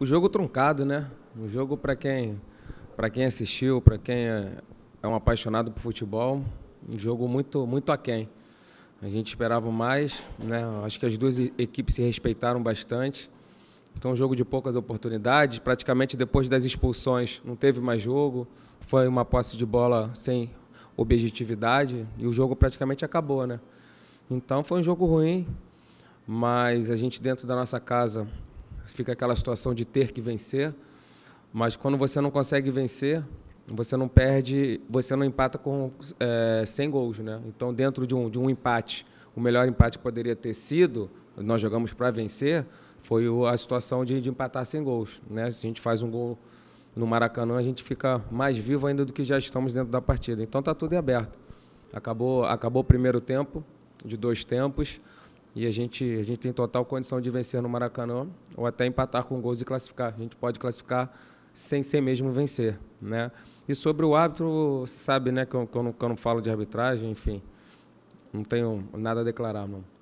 O jogo truncado, né? O jogo para quem, para quem assistiu, para quem é, é, um apaixonado por futebol, um jogo muito, muito aquém. A gente esperava mais, né? Acho que as duas equipes se respeitaram bastante. Então, um jogo de poucas oportunidades. Praticamente depois das expulsões, não teve mais jogo. Foi uma posse de bola sem objetividade e o jogo praticamente acabou, né? Então, foi um jogo ruim, mas a gente dentro da nossa casa fica aquela situação de ter que vencer, mas quando você não consegue vencer, você não perde, você não empata com é, eh, 100 gols, né? Então, dentro de um, de um empate, o melhor empate poderia ter sido, nós jogamos para vencer, foi a situação de, de empatar sem gols, né? Se a gente faz um gol no Maracanã, a gente fica mais vivo ainda do que já estamos dentro da partida. Então, tá tudo em aberto. Acabou, acabou o primeiro tempo, de dois tempos, e a gente, a gente tem total condição de vencer no Maracanã ou até empatar com gols e classificar. A gente pode classificar sem ser mesmo vencer, né? E sobre o árbitro, sabe, né, que eu, que eu, não, que eu não falo de arbitragem, enfim, não tenho nada a declarar, não.